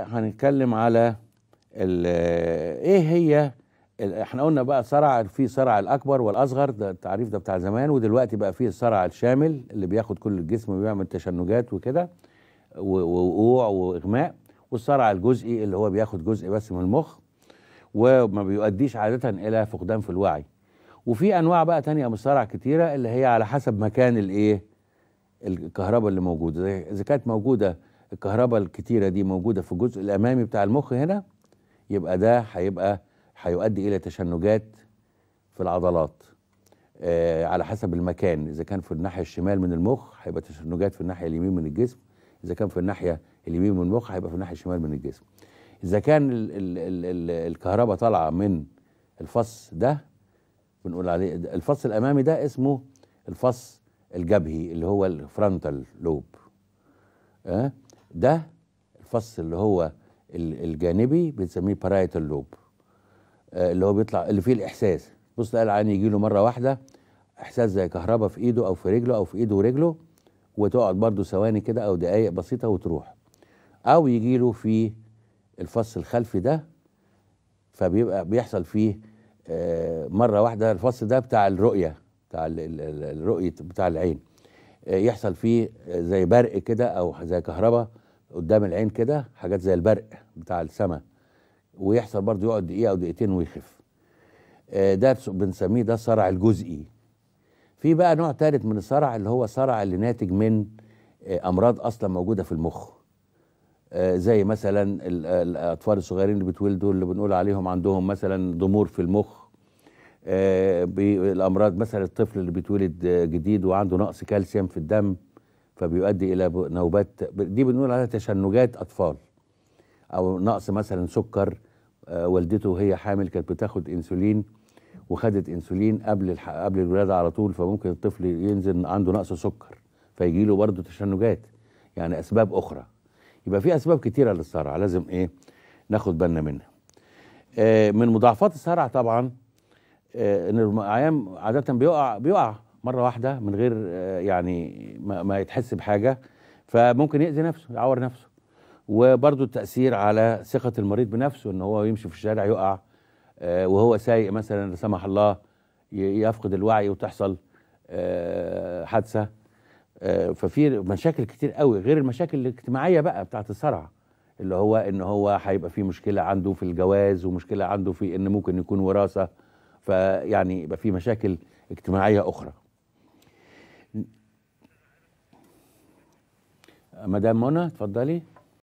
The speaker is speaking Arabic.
هنتكلم على ايه هي احنا قلنا بقى صرع في صرع الاكبر والاصغر ده التعريف ده بتاع زمان ودلوقتي بقى في الصرع الشامل اللي بياخد كل الجسم وبيعمل تشنجات وكده ووقوع واغماء والصرع الجزئي اللي هو بياخد جزء بس من المخ وما بيؤديش عاده الى فقدان في الوعي وفي انواع بقى تانية من الصرع كتيره اللي هي على حسب مكان الايه الكهرباء اللي موجوده اذا كانت موجوده الكهرباء الكتيرة دي موجودة في الجزء الأمامي بتاع المخ هنا يبقى ده هيبقى هيؤدي إلى تشنجات في العضلات آه على حسب المكان إذا كان في الناحية الشمال من المخ هيبقى تشنجات في الناحية اليمين من الجسم إذا كان في الناحية اليمين من المخ هيبقى في الناحية الشمال من الجسم إذا كان الـ الـ الـ الكهرباء طالعة من الفص ده بنقول عليه الفص الأمامي ده اسمه الفص الجبهي اللي هو الفرونتال لوب أه؟ ده الفص اللي هو الجانبي بنسميه بارايتال آه، لوب اللي هو بيطلع اللي فيه الاحساس بص قال العين يجي له مره واحده احساس زي كهرباء في ايده او في رجله او في ايده ورجله وتقعد برده ثواني كده او دقائق بسيطه وتروح او يجي له في الفص الخلفي ده فبيبقى بيحصل فيه آه، مره واحده الفص ده بتاع الرؤيه بتاع الرؤيه بتاع العين يحصل فيه زي برق كده او زي كهرباء قدام العين كده حاجات زي البرق بتاع السماء ويحصل برضه يقعد دقيقه او دقيقتين ويخف آه، ده بنسميه ده الصرع الجزئي في بقى نوع ثالث من الصرع اللي هو الصرع اللي ناتج من آه، امراض اصلا موجوده في المخ آه، زي مثلا الاطفال الصغيرين اللي بيتولدوا اللي بنقول عليهم عندهم مثلا ضمور في المخ آه، بالامراض مثلا الطفل اللي بيتولد آه، جديد وعنده نقص كالسيوم في الدم فبيؤدي الى نوبات دي بنقول عليها تشنجات اطفال او نقص مثلا سكر آه، والدته وهي حامل كانت بتاخد انسولين وخدت انسولين قبل قبل الولاده على طول فممكن الطفل ينزل عنده نقص سكر فيجي له برضه تشنجات يعني اسباب اخرى يبقى في اسباب كتيره للصرع لازم ايه ناخد بالنا منها من مضاعفات الصرع طبعا آه، ان المقام عاده بيقع بيقع مره واحده من غير آه، يعني ما, ما يتحس بحاجه فممكن يأذي نفسه يعور نفسه وبرضه التأثير على ثقة المريض بنفسه ان هو يمشي في الشارع يقع آه، وهو سايق مثلا لا سمح الله يفقد الوعي وتحصل حادثة ففي مشاكل كتير قوي غير المشاكل الاجتماعية بقى بتاعه الصرع اللي هو ان هو هيبقى في مشكلة عنده في الجواز ومشكلة عنده في ان ممكن يكون وراثة فيعني يبقى في مشاكل اجتماعيه اخرى مدام منى اتفضلي